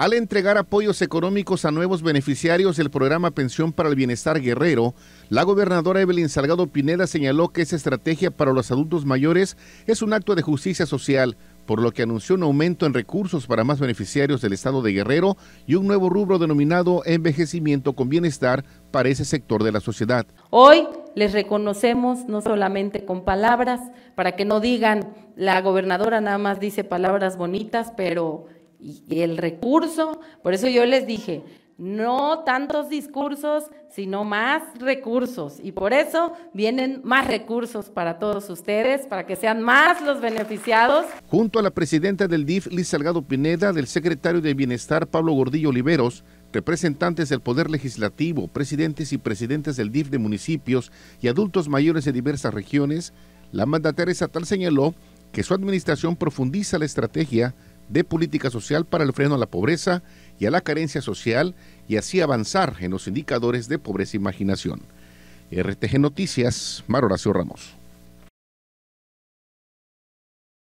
Al entregar apoyos económicos a nuevos beneficiarios del programa Pensión para el Bienestar Guerrero, la gobernadora Evelyn Salgado Pineda señaló que esa estrategia para los adultos mayores es un acto de justicia social, por lo que anunció un aumento en recursos para más beneficiarios del estado de Guerrero y un nuevo rubro denominado envejecimiento con bienestar para ese sector de la sociedad. Hoy les reconocemos no solamente con palabras, para que no digan la gobernadora nada más dice palabras bonitas, pero y, el recurso, por eso yo les dije, no tantos discursos, sino más recursos. Y por eso vienen más recursos para todos ustedes, para que sean más los beneficiados. Junto a la presidenta del DIF, Liz Salgado Pineda, del secretario de Bienestar, Pablo Gordillo Oliveros, representantes del Poder Legislativo, presidentes y presidentes del DIF de municipios y adultos mayores de diversas regiones, la mandataria estatal señaló que su administración profundiza la estrategia de política social para el freno a la pobreza y a la carencia social y así avanzar en los indicadores de pobreza e imaginación. RTG Noticias, Mar Horacio Ramos.